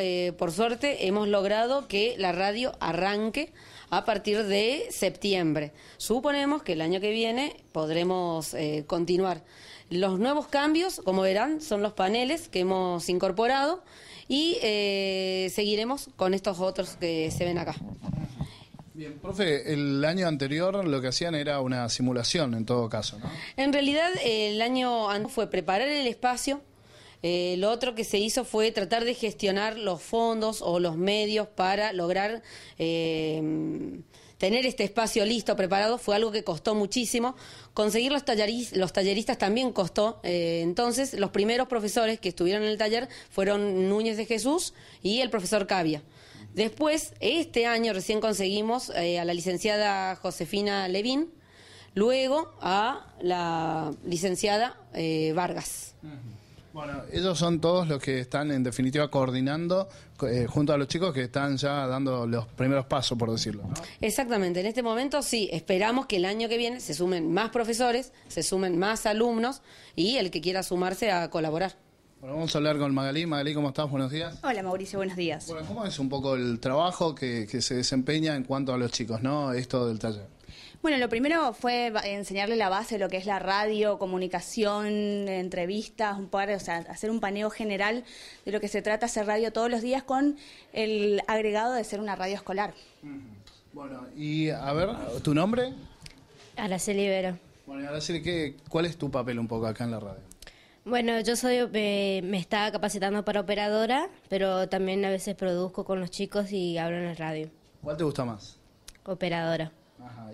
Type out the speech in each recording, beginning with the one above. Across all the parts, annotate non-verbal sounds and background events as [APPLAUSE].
Eh, por suerte, hemos logrado que la radio arranque a partir de septiembre. Suponemos que el año que viene podremos eh, continuar. Los nuevos cambios, como verán, son los paneles que hemos incorporado y eh, seguiremos con estos otros que se ven acá. Bien, profe, el año anterior lo que hacían era una simulación en todo caso, ¿no? En realidad el año anterior fue preparar el espacio, eh, lo otro que se hizo fue tratar de gestionar los fondos o los medios para lograr... Eh, tener este espacio listo, preparado, fue algo que costó muchísimo. Conseguir los, los talleristas también costó. Eh, entonces, los primeros profesores que estuvieron en el taller fueron Núñez de Jesús y el profesor Cavia. Después, este año recién conseguimos a la licenciada Josefina Levín, luego a la licenciada Vargas. Bueno, ellos son todos los que están en definitiva coordinando eh, junto a los chicos que están ya dando los primeros pasos, por decirlo. Exactamente, en este momento sí, esperamos que el año que viene se sumen más profesores, se sumen más alumnos y el que quiera sumarse a colaborar. Bueno, vamos a hablar con Magalí. Magalí, ¿cómo estás? Buenos días. Hola, Mauricio, buenos días. Bueno, ¿cómo es un poco el trabajo que se desempeña en cuanto a los chicos, no? Esto del taller. Bueno, lo primero fue enseñarle la base de lo que es la radio, comunicación, entrevistas, un par, hacer un paneo general de lo que se trata hacer radio todos los días con el agregado de ser una radio escolar. Bueno, y a ver, ¿tu nombre? Araceli Ibero. Bueno, Araceli, ¿qué, ¿cuál es tu papel un poco acá en la radio? Bueno, yo soy, eh, me estaba capacitando para operadora, pero también a veces produzco con los chicos y hablo en la radio. ¿Cuál te gusta más? Operadora.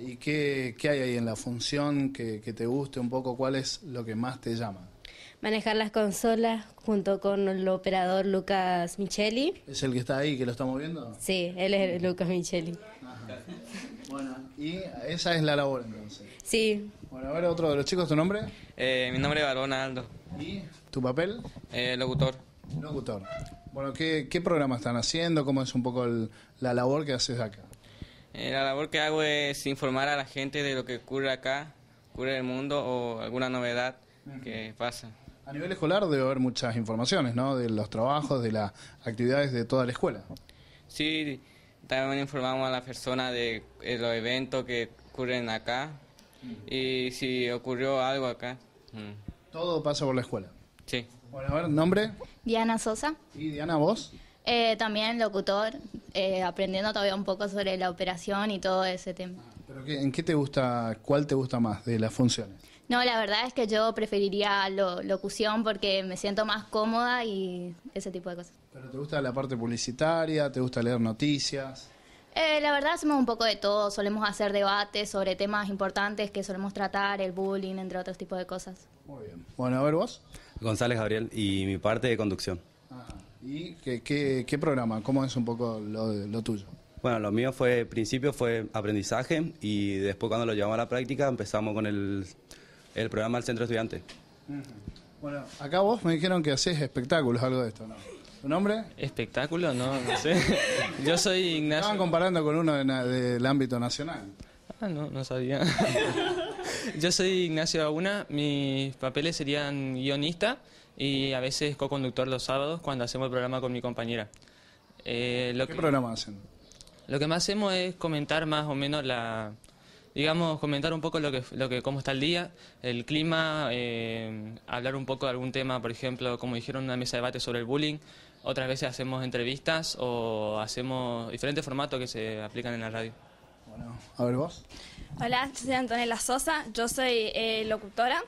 ¿Y qué, hay ahí en la función que, te guste un poco? ¿Cuál es lo que más te llama? manejar las consolas junto con el operador Lucas Micheli. ¿Es el que está ahí, que lo estamos viendo Sí, él es Lucas Micheli. Bueno, y esa es la labor entonces. Sí. Bueno, a ver, otro de los chicos, ¿tu nombre? Eh, mi nombre es Barona Aldo. ¿Y tu papel? Eh, locutor. Locutor. Bueno, ¿qué, ¿qué programa están haciendo? ¿Cómo es un poco la labor que haces acá? Eh, la labor que hago es informar a la gente de lo que ocurre acá, ocurre en el mundo o alguna novedad que pasa. A nivel escolar debe haber muchas informaciones, ¿no? De los trabajos, de las actividades de toda la escuela. Sí, también informamos a la persona de eh, los eventos que ocurren acá y si ocurrió algo acá. Mm. Todo pasa por la escuela. Sí. Bueno, a ver, nombre. Diana Sosa. ¿Y Diana, vos? Eh, también locutor, eh, aprendiendo todavía un poco sobre la operación y todo ese tema. Ah, en qué te gusta, cuál te gusta más de las funciones? No, la verdad es que yo preferiría locución porque me siento más cómoda y ese tipo de cosas. ¿Pero te gusta la parte publicitaria? ¿Te gusta leer noticias? Eh, la verdad hacemos un poco de todo, solemos hacer debates sobre temas importantes que solemos tratar, el bullying, entre otros tipos de cosas. Muy bien. Bueno, a ver vos. González Gabriel y mi parte de conducción. ¿Y qué, qué, programa? ¿Cómo es un poco lo, tuyo? Bueno, lo mío fue, principio fue aprendizaje y después cuando lo llevamos a la práctica empezamos con el, el programa del centro estudiante. Bueno, acá vos me dijeron que hacés espectáculos, algo de esto, ¿no? ¿Tu nombre? Espectáculo, no, no sé. [LAUGHS] Yo soy Ignacio. Estaban comparando con uno del ámbito nacional. Ah, no, no sabía. [LAUGHS] Yo soy Ignacio Aguna, mis papeles serían guionista y a veces co-conductor los sábados cuando hacemos el programa con mi compañera. Eh, ¿Qué programa hacen? Lo que más hacemos es comentar más o menos la, digamos, comentar un poco lo que, lo que cómo está el día, el clima, eh, hablar un poco de algún tema, por ejemplo, como dijeron, una mesa de debate sobre el bullying. Otras veces hacemos entrevistas o hacemos diferentes formatos que se aplican en la radio. Bueno, a ver vos. Hola, soy Antonella Sosa, yo soy eh, locutora.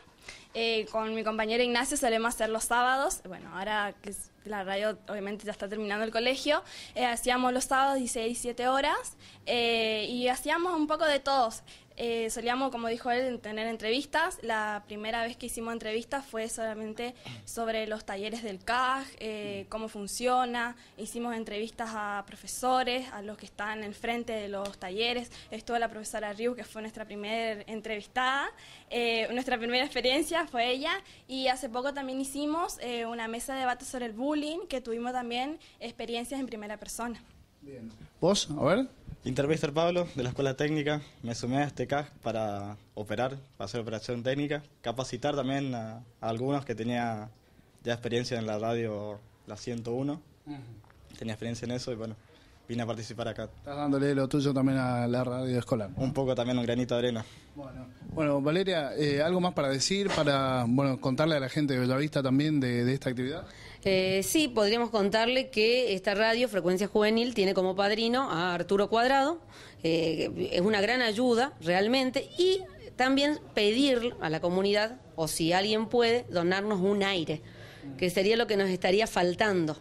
Eh, con mi compañero Ignacio solemos hacer los sábados. Bueno, ahora que la radio obviamente ya está terminando el colegio, eh, hacíamos los sábados 16, 7 horas eh, y hacíamos un poco de todos. Eh, solíamos, como dijo él, tener entrevistas. La primera vez que hicimos entrevistas fue solamente sobre los talleres del CAG, eh, cómo funciona. Hicimos entrevistas a profesores, a los que están en frente de los talleres. Estuvo la profesora Riu, que fue nuestra primera entrevistada. Eh, nuestra primera experiencia fue ella. Y hace poco también hicimos una mesa de debate sobre el bullying, que tuvimos también experiencias en primera persona. Bien. ¿Vos? A ver. Intervistor Pablo, de la Escuela Técnica, me sumé a este CAS para operar, para hacer operación técnica, capacitar también a, algunos que tenía ya experiencia en la radio, la 101, tenía experiencia en eso y bueno, vine a participar acá. Estás dándole lo tuyo también a la radio escolar. Un poco también, un granito de arena. Bueno, Valeria, eh, ¿algo más para decir, para bueno contarle a la gente de Bellavista también de, esta actividad? Eh, sí, podríamos contarle que esta radio, Frecuencia Juvenil, tiene como padrino a Arturo Cuadrado. Eh, es una gran ayuda, realmente, y también pedir a la comunidad, o si alguien puede, donarnos un aire, que sería lo que nos estaría faltando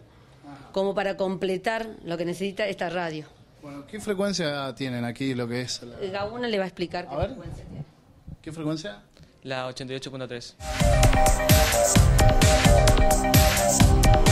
como para completar lo que necesita esta radio. Bueno, ¿qué frecuencia tienen aquí lo que es? Eh, le va a explicar qué frecuencia tiene. ¿Qué frecuencia? La 88.3.